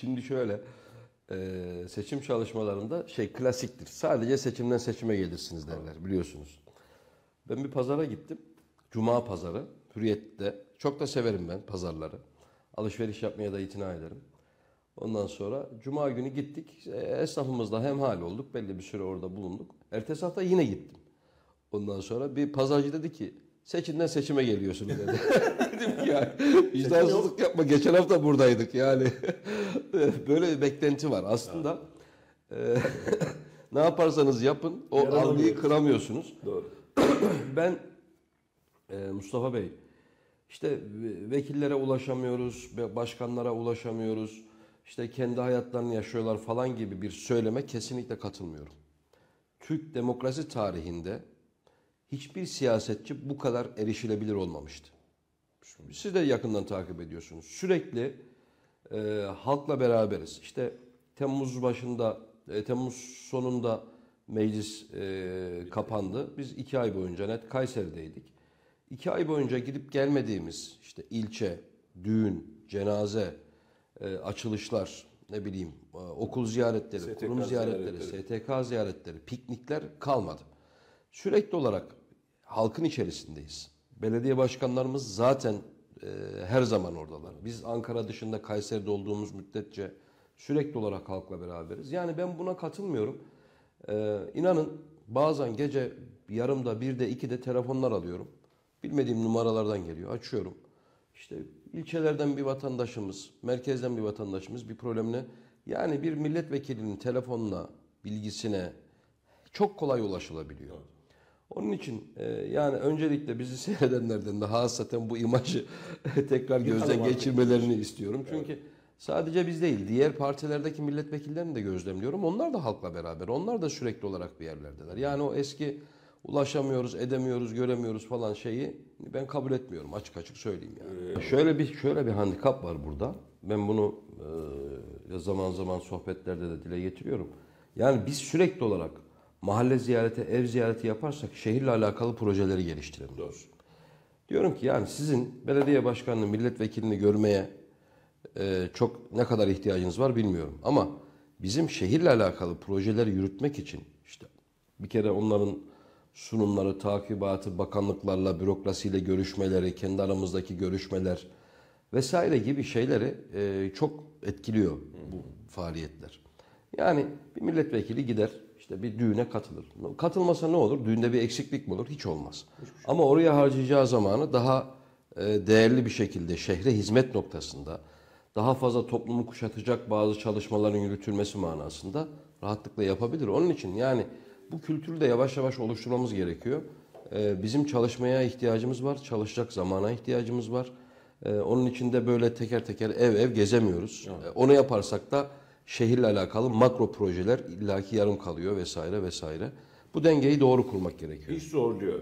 Şimdi şöyle e, seçim çalışmalarında şey klasiktir. Sadece seçimden seçime gelirsiniz derler biliyorsunuz. Ben bir pazara gittim. Cuma pazarı. Hürriyet'te. Çok da severim ben pazarları. Alışveriş yapmaya da itina ederim. Ondan sonra cuma günü gittik. E, esnafımızla hemhal olduk. Belli bir süre orada bulunduk. Ertesi hafta yine gittim. Ondan sonra bir pazarcı dedi ki Seçimden seçime geliyorsun dedi. Dedim ki ya vicdansızlık yapma. Geçen hafta buradaydık yani. Böyle bir beklenti var. Aslında ee, ne yaparsanız yapın o algıyı kıramıyorsunuz. Doğru. ben e, Mustafa Bey işte vekillere ulaşamıyoruz, başkanlara ulaşamıyoruz. İşte kendi hayatlarını yaşıyorlar falan gibi bir söyleme kesinlikle katılmıyorum. Türk demokrasi tarihinde hiçbir siyasetçi bu kadar erişilebilir olmamıştı. Şimdi siz de yakından takip ediyorsunuz. Sürekli e, halkla beraberiz. İşte Temmuz başında, e, Temmuz sonunda meclis e, kapandı. Biz iki ay boyunca net Kayseri'deydik. İki ay boyunca gidip gelmediğimiz işte ilçe, düğün, cenaze, e, açılışlar, ne bileyim e, okul ziyaretleri, STK kurum ziyaretleri, ziyaretleri, STK ziyaretleri, piknikler kalmadı. Sürekli olarak halkın içerisindeyiz. Belediye başkanlarımız zaten e, her zaman oradalar. Biz Ankara dışında Kayseri'de olduğumuz müddetçe sürekli olarak halkla beraberiz. Yani ben buna katılmıyorum. E, inanın bazen gece yarımda, iki de telefonlar alıyorum. Bilmediğim numaralardan geliyor. Açıyorum. İşte ilçelerden bir vatandaşımız, merkezden bir vatandaşımız bir problemle yani bir milletvekilinin telefonuna, bilgisine çok kolay ulaşılabiliyor. Evet. Onun için e, yani öncelikle bizi seyredenlerden daha hasaten bu imajı tekrar gözden geçirmelerini istiyorum. Çünkü evet. sadece biz değil diğer partilerdeki milletvekillerini de gözlemliyorum. Onlar da halkla beraber. Onlar da sürekli olarak bir yerlerdeler. Yani o eski ulaşamıyoruz, edemiyoruz, göremiyoruz falan şeyi ben kabul etmiyorum açık açık söyleyeyim yani. Ee, şöyle bir şöyle bir handikap var burada. Ben bunu e, zaman zaman sohbetlerde de dile getiriyorum. Yani biz sürekli olarak mahalle ziyareti, ev ziyareti yaparsak şehirle alakalı projeleri geliştirelim. Doğru. Diyorum ki yani sizin belediye başkanını, milletvekilini görmeye e, çok ne kadar ihtiyacınız var bilmiyorum. Ama bizim şehirle alakalı projeleri yürütmek için işte bir kere onların sunumları, takibatı, bakanlıklarla, bürokrasiyle görüşmeleri, kendi aramızdaki görüşmeler vesaire gibi şeyleri e, çok etkiliyor bu faaliyetler. Yani bir milletvekili gider, işte bir düğüne katılır. Katılmasa ne olur? Düğünde bir eksiklik mi olur? Hiç olmaz. Şey Ama oraya harcayacağı zamanı daha e, değerli bir şekilde şehre hizmet noktasında daha fazla toplumu kuşatacak bazı çalışmaların yürütülmesi manasında rahatlıkla yapabilir. Onun için yani bu kültürü de yavaş yavaş oluşturmamız gerekiyor. E, bizim çalışmaya ihtiyacımız var, çalışacak zamana ihtiyacımız var. E, onun için de böyle teker teker ev ev gezemiyoruz. Evet. Onu yaparsak da şehirle alakalı makro projeler illaki yarım kalıyor vesaire vesaire. Bu dengeyi doğru kurmak gerekiyor. Hiç zor diyor.